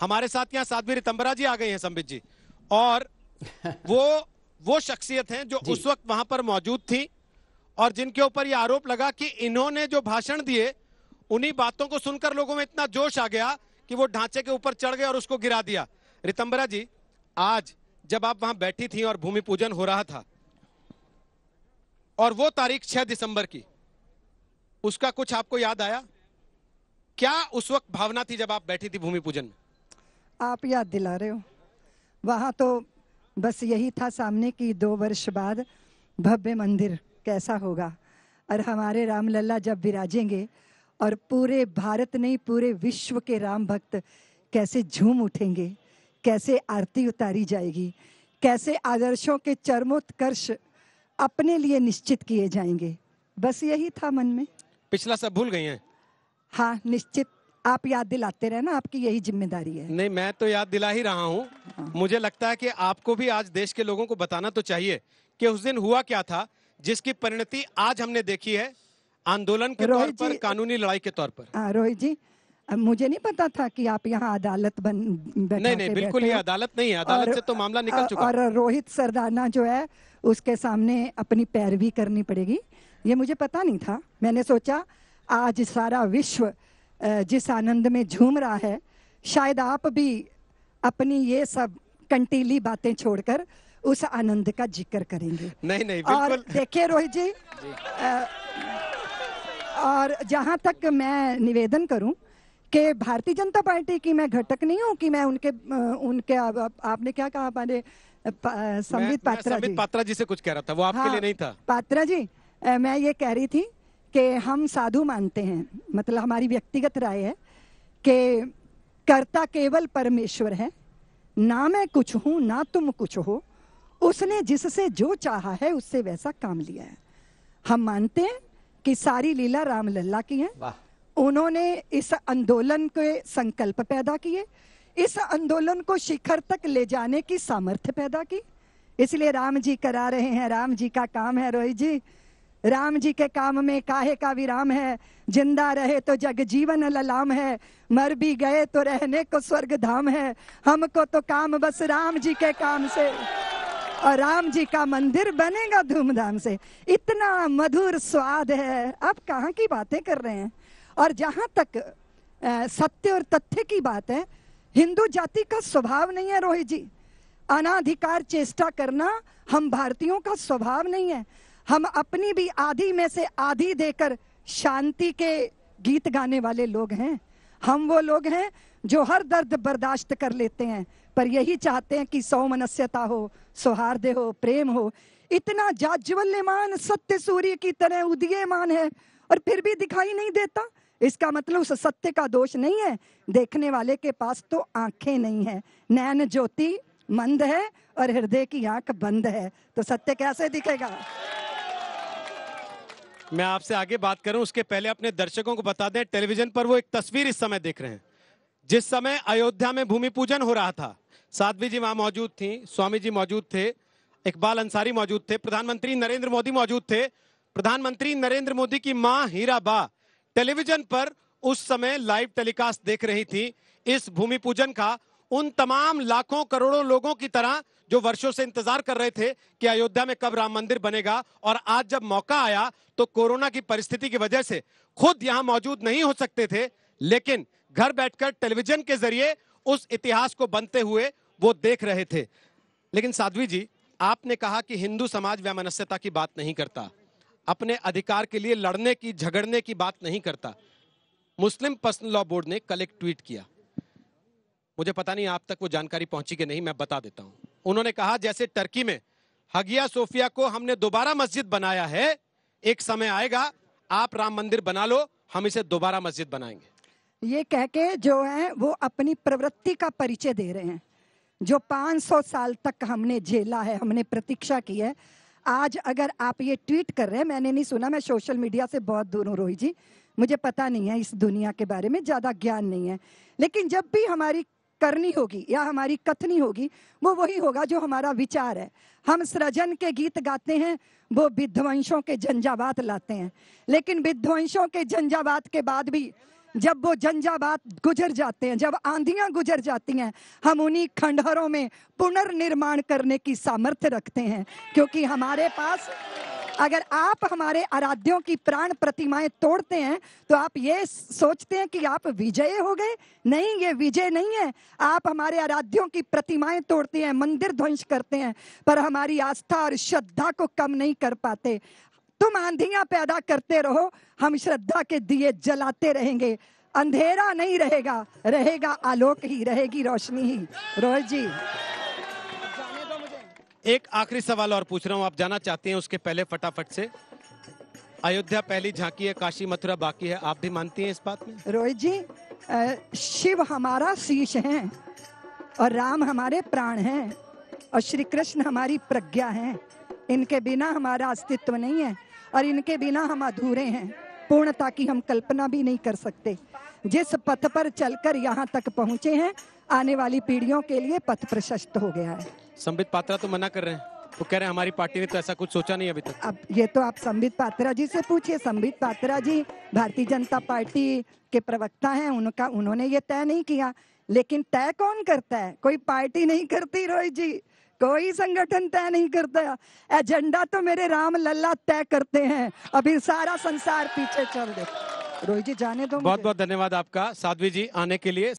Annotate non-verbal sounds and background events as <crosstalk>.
हमारे साथ यहाँ साधवी रितंबरा जी आ गए हैं संबित जी और <laughs> वो वो शख्सियत हैं जो उस वक्त वहां पर मौजूद थी और जिनके ऊपर ये आरोप लगा कि इन्होंने जो भाषण दिए उन्हीं बातों को सुनकर लोगों में इतना जोश आ गया कि वो ढांचे के ऊपर चढ़ गए और उसको गिरा दिया रितंबरा जी आज जब आप वहां बैठी थी और भूमि पूजन हो रहा था और वो तारीख 6 दिसंबर की उसका कुछ आपको याद आया क्या उस वक्त भावना थी जब आप बैठी थी भूमि पूजन में आप याद दिला रहे हो वहाँ तो बस यही था सामने कि दो वर्ष बाद भव्य मंदिर कैसा होगा और हमारे रामलला जब विराजेंगे और पूरे भारत नहीं पूरे विश्व के राम भक्त कैसे झूम उठेंगे कैसे आरती उतारी जाएगी कैसे आदर्शों के चरमोत्कर्ष अपने लिए निश्चित किए जाएंगे बस यही था मन में पिछला सब भूल गई हैं हाँ निश्चित आप याद दिलाते रहे ना आपकी यही जिम्मेदारी है नहीं मैं तो याद दिला ही रहा हूँ हाँ। मुझे लगता है कि आपको भी आज देश के लोगों को बताना तो चाहिए कि उस दिन हुआ क्या था जिसकी परिणति आज हमने देखी है आंदोलन के तौर पर कानूनी लड़ाई के तौर पर हाँ, रोहित जी मुझे नहीं पता था कि आप यहाँ अदालत बन नहीं नहीं बिल्कुल ये अदालत नहीं है अदालत से तो मामला निकल चुका और रोहित सरदाना जो है उसके सामने अपनी पैरवी करनी पड़ेगी ये मुझे पता नहीं था मैंने सोचा आज सारा विश्व जिस आनंद में झूम रहा है शायद आप भी अपनी ये सब कंटीली बातें छोड़कर उस आनंद का जिक्र करेंगे नहीं नहीं और देखिए रोहित जी, जी। आ, और जहाँ तक मैं निवेदन करूँ कि भारतीय जनता पार्टी की मैं घटक नहीं हूँ कि मैं उनके उनके आप, आप, आपने क्या कहा हमारे संबित पात्रा जी पात्रा जी से कुछ कह रहा था वो आपके हाँ, लिए नहीं था पात्रा जी मैं ये कह रही थी कि हम साधु मानते हैं मतलब हमारी व्यक्तिगत राय है कि कर्ता केवल परमेश्वर है ना मैं कुछ हूँ ना तुम कुछ हो उसने जिससे जो चाहा है उससे वैसा काम लिया है हम मानते हैं कि सारी लीला राम लल्ला की है उन्होंने इस आंदोलन के संकल्प पैदा किए इस आंदोलन को शिखर तक ले जाने की सामर्थ्य पैदा की इसलिए राम जी करा रहे हैं राम जी का काम है रोहित जी राम जी के काम में काहे का विराम है जिंदा रहे तो जग जीवन ललाम है मर भी गए तो रहने को स्वर्ग धाम है हमको तो काम बस राम जी के काम से और राम जी का मंदिर बनेगा धूमधाम से इतना मधुर स्वाद है आप कहाँ की बातें कर रहे हैं और जहाँ तक सत्य और तथ्य की बात है हिंदू जाति का स्वभाव नहीं है रोहित जी अनाधिकार चेष्टा करना हम भारतीयों का स्वभाव नहीं है हम अपनी भी आधी में से आधी देकर शांति के गीत गाने वाले लोग हैं हम वो लोग हैं जो हर दर्द बर्दाश्त कर लेते हैं पर यही चाहते हैं कि सौ मनस्यता हो सौहार्द हो प्रेम हो इतना जाज्वल्यमान सत्य सूर्य की तरह उदीयमान है और फिर भी दिखाई नहीं देता इसका मतलब उस सत्य का दोष नहीं है देखने वाले के पास तो आंखें नहीं है नैन ज्योति मंद है और हृदय की आंख बंद है तो सत्य कैसे दिखेगा मैं आपसे आगे बात करूं उसके पहले अपने दर्शकों को बता दें टेलीविजन पर वो एक तस्वीर इस समय देख रहे हैं जिस समय अयोध्या में भूमि पूजन हो रहा था साध्वी जी वहां मौजूद थी स्वामी जी मौजूद थे इकबाल अंसारी मौजूद थे प्रधानमंत्री नरेंद्र मोदी मौजूद थे प्रधानमंत्री नरेंद्र मोदी की माँ हीराबा टेलीविजन पर उस समय लाइव टेलीकास्ट देख रही थी इस भूमि पूजन का उन तमाम लाखों करोड़ों लोगों की तरह जो वर्षों से इंतजार कर रहे थे कि अयोध्या में कब राम मंदिर बनेगा और आज जब मौका आया तो कोरोना की परिस्थिति की वजह से खुद यहां मौजूद नहीं हो सकते थे लेकिन घर बैठकर टेलीविजन के जरिए उस इतिहास को बनते हुए वो देख रहे थे लेकिन साध्वी जी आपने कहा कि हिंदू समाज वैमनस्यता की बात नहीं करता अपने अधिकार के लिए लड़ने की झगड़ने की बात नहीं करता मुस्लिम पर्सनल लॉ बोर्ड ने कल एक ट्वीट किया मुझे पता नहीं आप तक वो जानकारी पहुंची कि नहीं मैं बता देता हूं उन्होंने कहा जैसे टर्की में हगिया सोफिया को हमने दोबारा मस्जिद बनाया है एक समय आएगा आप राम मंदिर बना लो हम इसे दोबारा मस्जिद बनाएंगे ये कह के जो है वो अपनी प्रवृत्ति का परिचय दे रहे हैं जो 500 साल तक हमने झेला है हमने प्रतीक्षा की है आज अगर आप ये ट्वीट कर रहे हैं मैंने नहीं सुना मैं सोशल मीडिया से बहुत दूर हूँ रोहित जी मुझे पता नहीं है इस दुनिया के बारे में ज़्यादा ज्ञान नहीं है लेकिन जब भी हमारी करनी होगी या हमारी कथनी होगी वो वही होगा जो हमारा विचार है हम सृजन के गीत गाते हैं वो विध्वंसों के झंझावात लाते हैं लेकिन विध्वंसों के झंझावात के बाद भी जब वो झंझावात गुजर जाते हैं जब आंधियां गुजर जाती हैं हम उन्हीं खंडहरों में पुनर्निर्माण करने की सामर्थ्य रखते हैं क्योंकि हमारे पास अगर आप हमारे आराध्यों की प्राण प्रतिमाएं तोड़ते हैं तो आप ये सोचते हैं कि आप विजय हो गए नहीं ये विजय नहीं है आप हमारे आराध्यों की प्रतिमाएं तोड़ते हैं मंदिर ध्वंस करते हैं पर हमारी आस्था और श्रद्धा को कम नहीं कर पाते तुम आंधियां पैदा करते रहो हम श्रद्धा के दिए जलाते रहेंगे अंधेरा नहीं रहेगा रहेगा आलोक ही रहेगी रोशनी ही रोहित जी एक आखिरी सवाल और पूछ रहा हूं आप जाना चाहते हैं उसके पहले फटाफट से अयोध्या पहली झांकी है काशी मथुरा बाकी है आप भी मानती हैं इस बात में रोहित जी शिव हमारा शीश है और राम हमारे प्राण हैं और श्री कृष्ण हमारी प्रज्ञा है इनके बिना हमारा अस्तित्व नहीं है और इनके बिना हम अधूरे हैं पूर्णता की हम कल्पना भी नहीं कर सकते जिस पथ पर चलकर यहाँ तक पहुँचे हैं आने वाली पीढ़ियों के लिए पथ प्रशस्त हो गया है संबित पात्रा तो मना कर रहे हैं वो कह रहे हैं हमारी पार्टी ने तो ऐसा कुछ सोचा नहीं अभी तक अब ये तो आप संबित पात्रा जी से पूछिए संबित पात्रा जी भारतीय जनता पार्टी के प्रवक्ता हैं उनका उन्होंने ये तय नहीं किया लेकिन तय कौन करता है कोई पार्टी नहीं करती रोहित जी कोई संगठन तय नहीं करता एजेंडा तो मेरे राम लल्ला तय करते हैं अभी सारा संसार पीछे चल दे रोहित जी जाने दो बहुत बहुत धन्यवाद आपका साध्वी जी आने के लिए